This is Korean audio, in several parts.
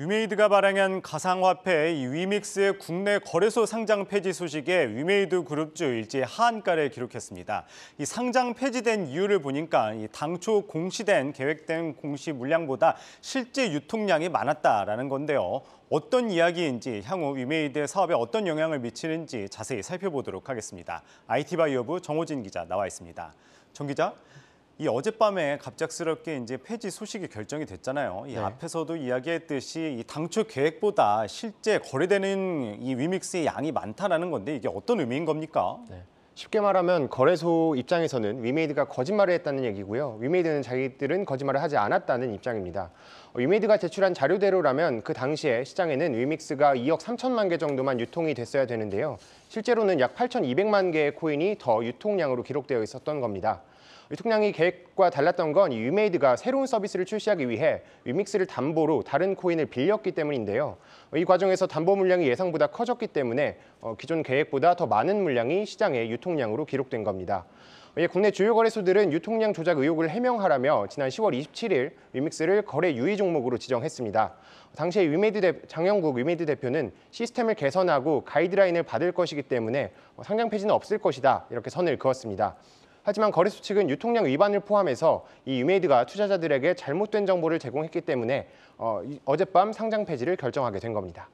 위메이드가 발행한 가상화폐 위믹스의 국내 거래소 상장 폐지 소식에 위메이드 그룹주 일제 하한가를 기록했습니다. 이 상장 폐지된 이유를 보니까 이 당초 공시된 계획된 공시 물량보다 실제 유통량이 많았다라는 건데요. 어떤 이야기인지 향후 위메이드의 사업에 어떤 영향을 미치는지 자세히 살펴보도록 하겠습니다. IT바이오부 정호진 기자 나와 있습니다. 정 기자, 이 어젯밤에 갑작스럽게 이제 폐지 소식이 결정이 됐잖아요. 이 네. 앞에서도 이야기했듯이 이 당초 계획보다 실제 거래되는 이 위믹스의 양이 많다라는 건데 이게 어떤 의미인 겁니까? 네. 쉽게 말하면 거래소 입장에서는 위메이드가 거짓말을 했다는 얘기고요. 위메이드는 자기들은 거짓말을 하지 않았다는 입장입니다. 위메이드가 제출한 자료대로라면 그 당시에 시장에는 위믹스가 2억 3천만 개 정도만 유통이 됐어야 되는데요. 실제로는 약 8,200만 개의 코인이 더 유통량으로 기록되어 있었던 겁니다. 통량이 계획과 달랐던 건 유메이드가 새로운 서비스를 출시하기 위해 위믹스를 담보로 다른 코인을 빌렸기 때문인데요. 이 과정에서 담보 물량이 예상보다 커졌기 때문에 어, 기존 계획보다 더 많은 물량이 시장에 유통량으로 기록된 겁니다. 예, 국내 주요 거래소들은 유통량 조작 의혹을 해명하라며 지난 10월 27일 위믹스를 거래 유의 종목으로 지정했습니다. 당시 위메이드 대, 장영국 위메이드 대표는 시스템을 개선하고 가이드라인을 받을 것이기 때문에 어, 상장 폐지는 없을 것이다 이렇게 선을 그었습니다. 하지만 거래소 측은 유통량 위반을 포함해서 이 유메이드가 투자자들에게 잘못된 정보를 제공했기 때문에 어, 어젯밤 상장 폐지를 결정하게 된 겁니다.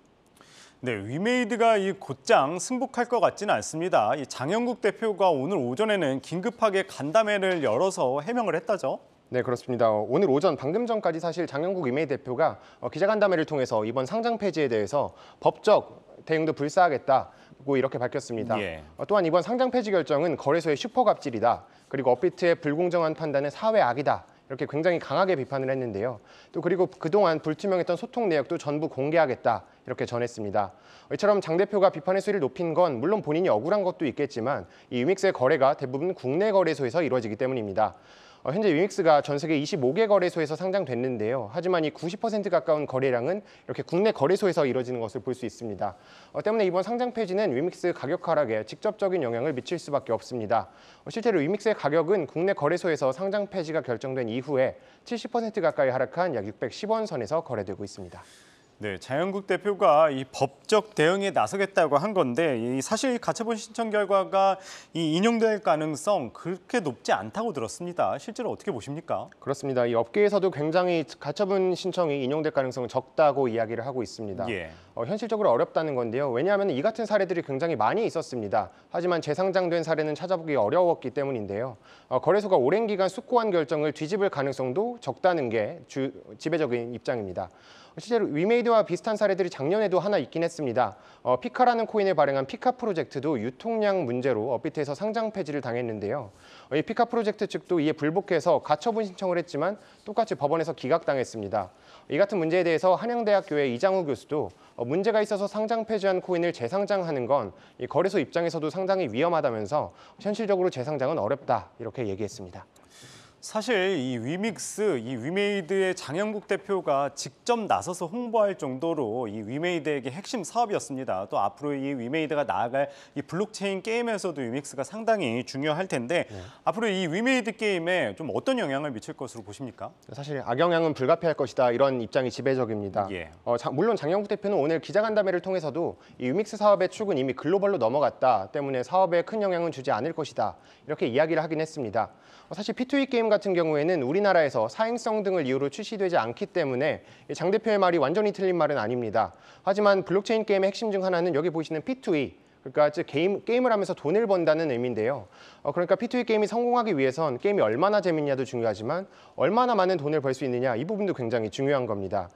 네, 위메이드가 이 곧장 승복할 것 같지는 않습니다. 이 장영국 대표가 오늘 오전에는 긴급하게 간담회를 열어서 해명을 했다죠. 네, 그렇습니다. 어, 오늘 오전 방금 전까지 사실 장영국 위메이드 대표가 어, 기자간담회를 통해서 이번 상장 폐지에 대해서 법적 대응도 불사하겠다고 뭐 이렇게 밝혔습니다. 예. 어, 또한 이번 상장 폐지 결정은 거래소의 슈퍼갑질이다. 그리고 업비트의 불공정한 판단은 사회악이다. 이렇게 굉장히 강하게 비판을 했는데요. 또 그리고 그동안 불투명했던 소통 내역도 전부 공개하겠다 이렇게 전했습니다. 이처럼 장 대표가 비판의 수위를 높인 건 물론 본인이 억울한 것도 있겠지만 이 유믹스의 거래가 대부분 국내 거래소에서 이루어지기 때문입니다. 어, 현재 위믹스가 전 세계 25개 거래소에서 상장됐는데요. 하지만 이 90% 가까운 거래량은 이렇게 국내 거래소에서 이루어지는 것을 볼 수 있습니다. 어, 때문에 이번 상장 폐지는 위믹스 가격 하락에 직접적인 영향을 미칠 수밖에 없습니다. 어, 실제로 위믹스의 가격은 국내 거래소에서 상장 폐지가 결정된 이후에 70% 가까이 하락한 약 610원 선에서 거래되고 있습니다. 네, 자영국 대표가 이 법적 대응에 나서겠다고 한 건데 이 사실 가처분 신청 결과가 이 인용될 가능성 그렇게 높지 않다고 들었습니다. 실제로 어떻게 보십니까? 그렇습니다. 이 업계에서도 굉장히 가처분 신청이 인용될 가능성은 적다고 이야기를 하고 있습니다. 예. 어, 현실적으로 어렵다는 건데요. 왜냐하면 이 같은 사례들이 굉장히 많이 있었습니다. 하지만 재상장된 사례는 찾아보기 어려웠기 때문인데요. 어, 거래소가 오랜 기간 숙고한 결정을 뒤집을 가능성도 적다는 게 주, 지배적인 입장입니다. 실제로 위메이드와 비슷한 사례들이 작년에도 하나 있긴 했습니다. 어, 피카라는 코인을 발행한 피카 프로젝트도 유통량 문제로 업비트에서 상장 폐지를 당했는데요. 어, 이 피카 프로젝트 측도 이에 불복해서 가처분 신청을 했지만 똑같이 법원에서 기각당했습니다. 이 같은 문제에 대해서 한양대학교의 이장우 교수도 어, 문제가 있어서 상장 폐지한 코인을 재상장하는 건 거래소 입장에서도 상당히 위험하다면서 현실적으로 재상장은 어렵다 이렇게 얘기했습니다. 사실 이 위믹스, 이 위메이드의 장영국 대표가 직접 나서서 홍보할 정도로 이 위메이드에게 핵심 사업이었습니다. 또 앞으로 이 위메이드가 나아갈 이 블록체인 게임에서도 위믹스가 상당히 중요할 텐데 네. 앞으로 이 위메이드 게임에 좀 어떤 영향을 미칠 것으로 보십니까? 사실 악영향은 불가피할 것이다 이런 입장이 지배적입니다. 예. 어, 자, 물론 장영국 대표는 오늘 기자간담회를 통해서도 이 위믹스 사업의 축은 이미 글로벌로 넘어갔다 때문에 사업에 큰 영향은 주지 않을 것이다 이렇게 이야기를 하긴 했습니다. 어, 사실 P2E 게임 같은 경우에는 우리나라에서 사행성 등을 이유로 출시되지 않기 때문에 장 대표의 말이 완전히 틀린 말은 아닙니다. 하지만 블록체인 게임의 핵심 중 하나는 여기 보시는 P2E 그러니까 즉 게임, 게임을 하면서 돈을 번다는 의미인데요. 어, 그러니까 P2E 게임이 성공하기 위해선 게임이 얼마나 재밌냐도 중요하지만 얼마나 많은 돈을 벌 수 있느냐 이 부분도 굉장히 중요한 겁니다.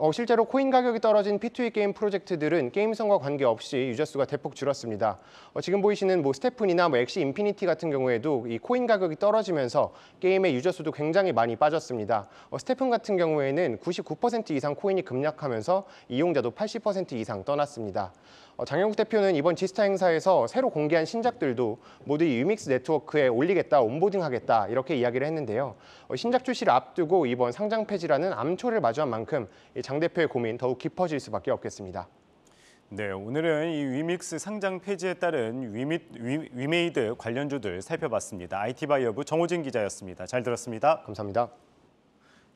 어, 실제로 코인 가격이 떨어진 P2E 게임 프로젝트들은 게임성과 관계없이 유저 수가 대폭 줄었습니다. 어, 지금 보이시는 뭐 스테픈이나 뭐 엑시 인피니티 같은 경우에도 이 코인 가격이 떨어지면서 게임의 유저 수도 굉장히 많이 빠졌습니다. 어, 스테픈 같은 경우에는 99% 이상 코인이 급락하면서 이용자도 80% 이상 떠났습니다. 어, 장영국 대표는 이번 지스타 행사에서 새로 공개한 신작들도 모두 이 유믹스 네트워크에 올리겠다, 온보딩하겠다 이렇게 이야기를 했는데요. 어, 신작 출시를 앞두고 이번 상장 폐지라는 암초를 마주한 만큼 장 대표의 고민 더욱 깊어질 수밖에 없겠습니다. 네, 오늘은 이 위믹스 상장 폐지에 따른 위미, 위, 위메이드 관련주들 살펴봤습니다. IT바이오부 정호진 기자였습니다. 잘 들었습니다. 감사합니다.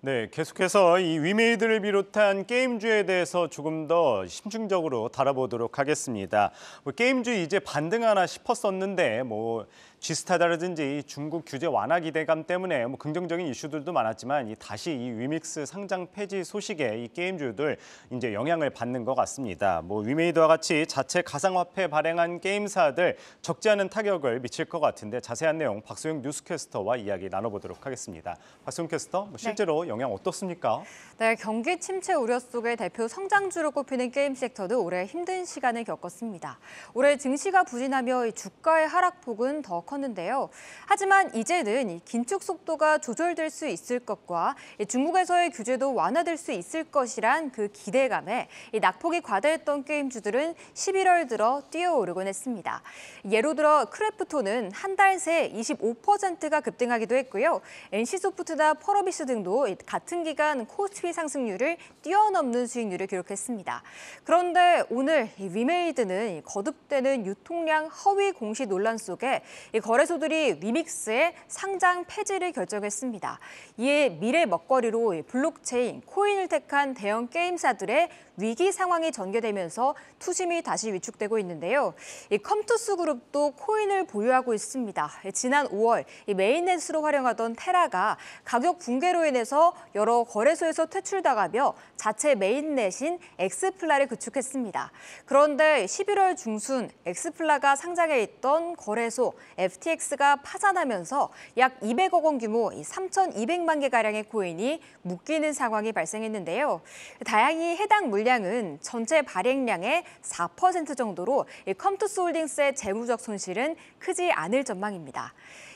네, 계속해서 이 위메이드를 비롯한 게임주에 대해서 조금 더 심층적으로 다뤄보도록 하겠습니다. 뭐 게임주 이제 반등하나 싶었었는데 뭐 G스타다라든지 중국 규제 완화 기대감 때문에 뭐 긍정적인 이슈들도 많았지만 이 다시 이 위믹스 상장 폐지 소식에 이 게임주들 이제 영향을 받는 것 같습니다. 뭐 위메이드와 같이 자체 가상화폐 발행한 게임사들 적지 않은 타격을 미칠 것 같은데 자세한 내용 박소영 뉴스캐스터와 이야기 나눠보도록 하겠습니다. 박소영 캐스터, 뭐 네. 실제로 네. 영향 어떻습니까? 네, 경기 침체 우려 속에 대표 성장주로 꼽히는 게임 섹터도 올해 힘든 시간을 겪었습니다. 올해 증시가 부진하며 주가의 하락폭은 더 커졌습니다. 컸는데요. 하지만 이제는 긴축 속도가 조절될 수 있을 것과 중국에서의 규제도 완화될 수 있을 것이란 그 기대감에 낙폭이 과다했던 게임주들은 11월 들어 뛰어오르곤 했습니다. 예로 들어 크래프톤는한 달 새 25%가 급등하기도 했고요. NC소프트나 펄어비스 등도 같은 기간 코스피 상승률을 뛰어넘는 수익률을 기록했습니다. 그런데 오늘 위메이드는 거듭되는 유통량 허위 공시 논란 속에 거래소들이 위믹스의 상장 폐지를 결정했습니다. 이에 미래 먹거리로 블록체인, 코인을 택한 대형 게임사들의 위기 상황이 전개되면서 투심이 다시 위축되고 있는데요. 이 컴투스 그룹도 코인을 보유하고 있습니다. 지난 5월 이 메인넷으로 활용하던 테라가 가격 붕괴로 인해서 여러 거래소에서 퇴출당하며 자체 메인넷인 엑스플라를 구축했습니다. 그런데 11월 중순 엑스플라가 상장해 있던 거래소 FTX가 파산하면서 약 200억 원 규모 3,200만 개가량의 코인이 묶이는 상황이 발생했는데요. 다행히 해당 물량은 전체 발행량의 4% 정도로 컴투스 홀딩스의 재무적 손실은 크지 않을 전망입니다.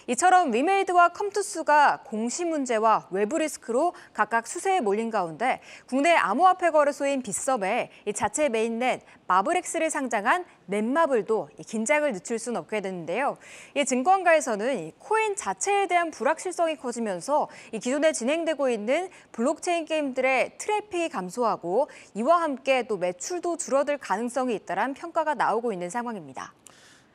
이처럼 위메이드와 컴투스가 공시 문제와 외부 리스크로 각각 수세에 몰린 가운데 국내 암호화폐 거래소인 빗썸에 이 자체 메인넷 마블엑스를 상장한 넷마블도 긴장을 늦출 수는 없게 됐는데요. 증권가에서는 코인 자체에 대한 불확실성이 커지면서 기존에 진행되고 있는 블록체인 게임들의 트래픽이 감소하고 이와 함께 또 매출도 줄어들 가능성이 있다란 평가가 나오고 있는 상황입니다.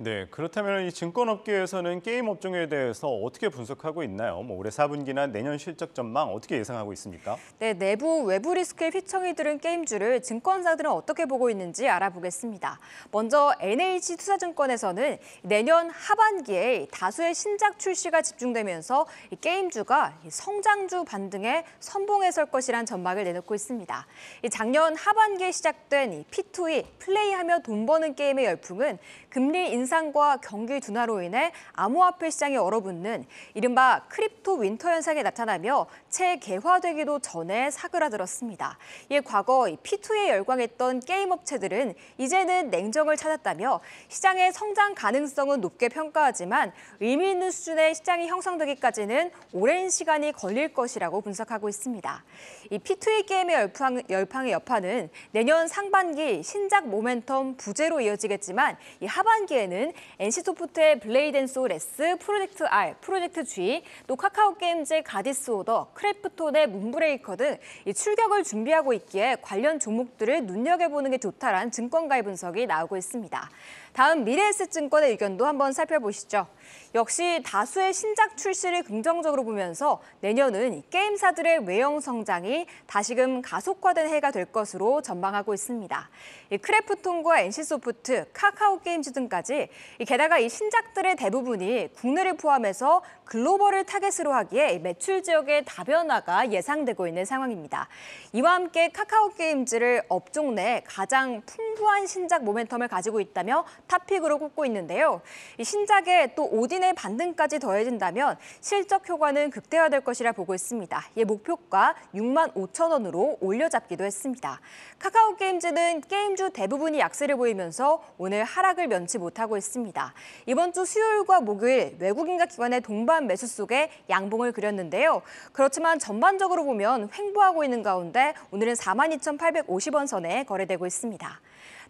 네, 그렇다면 이 증권업계에서는 게임 업종에 대해서 어떻게 분석하고 있나요? 뭐 올해 4분기나 내년 실적 전망 어떻게 예상하고 있습니까? 네, 내부 외부 리스크에 휘청이 들은 게임주를 증권사들은 어떻게 보고 있는지 알아보겠습니다. 먼저 NH 투자증권에서는 내년 하반기에 다수의 신작 출시가 집중되면서 게임주가 성장주 반등에 선봉에설 것이란 전망을 내놓고 있습니다. 작년 하반기에 시작된 P2E 플레이하며 돈 버는 게임의 열풍은 금리 인상 양상과 경기 둔화로 인해 암호화폐 시장이 얼어붙는 이른바 크립토 윈터 현상이 나타나며 체계화되기도 전에 사그라들었습니다. 이 과거 P2에 열광했던 게임 업체들은 이제는 냉정을 찾았다며 시장의 성장 가능성은 높게 평가하지만 의미 있는 수준의 시장이 형성되기까지는 오랜 시간이 걸릴 것이라고 분석하고 있습니다. 이 P2E 게임의 열팡, 열팡의 여파는 내년 상반기 신작 모멘텀 부재로 이어지겠지만 이 하반기에는 있는 NC소프트의 블레이덴소레스 프로젝트 R, 프로젝트 G, 또 카카오게임즈의 가디스 오더, 크래프톤의 문브레이커 등 출격을 준비하고 있기에 관련 종목들을 눈여겨보는 게 좋다란 증권가의 분석이 나오고 있습니다. 다음 미래에셋증권의 의견도 한번 살펴보시죠. 역시 다수의 신작 출시를 긍정적으로 보면서 내년은 게임사들의 외형 성장이 다시금 가속화된 해가 될 것으로 전망하고 있습니다. 이 크래프톤과 NC소프트, 카카오게임즈 등까지 게다가 이 신작들의 대부분이 국내를 포함해서 글로벌을 타겟으로 하기에 매출 지역의 다변화가 예상되고 있는 상황입니다. 이와 함께 카카오게임즈를 업종 내 가장 풍 풍부한 신작 모멘텀을 가지고 있다며 탑픽으로 꼽고 있는데요. 이 신작에 또 오딘의 반등까지 더해진다면 실적 효과는 극대화될 것이라 보고 있습니다. 이 목표가 6만 5천 원으로 올려잡기도 했습니다. 카카오게임즈는 게임주 대부분이 약세를 보이면서 오늘 하락을 면치 못하고 있습니다. 이번 주 수요일과 목요일 외국인과 기관의 동반 매수 속에 양봉을 그렸는데요. 그렇지만 전반적으로 보면 횡보하고 있는 가운데 오늘은 42,850원 선에 거래되고 있습니다.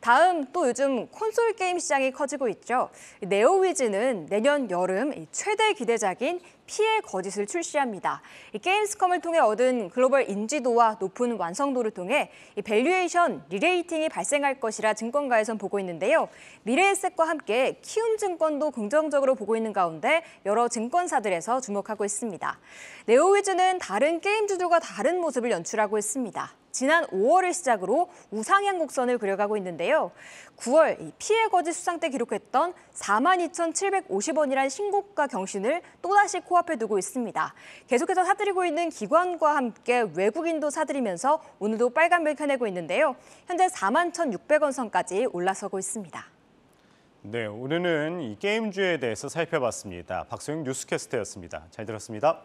다음 또 요즘 콘솔 게임 시장이 커지고 있죠. 네오위즈는 내년 여름 최대 기대작인 피해 거짓을 출시합니다. 게임스컴을 통해 얻은 글로벌 인지도와 높은 완성도를 통해 밸류에이션 리레이팅이 발생할 것이라 증권가에선 보고 있는데요. 미래의셋과 함께 키움증권도 긍정적으로 보고 있는 가운데 여러 증권사들에서 주목하고 있습니다. 네오위즈는 다른 게임 주도가 다른 모습을 연출하고 있습니다. 지난 5월을 시작으로 우상향 곡선을 그려가고 있는데요. 9월 피해 거지 수상 때 기록했던 42,750원이란 신고가 경신을 또다시 코앞에 두고 있습니다. 계속해서 사들이고 있는 기관과 함께 외국인도 사들이면서 오늘도 빨간불 켜내고 있는데요. 현재 41,600원 선까지 올라서고 있습니다. 네, 오늘은 이 게임주에 대해서 살펴봤습니다. 박소영 뉴스캐스트였습니다잘 들었습니다.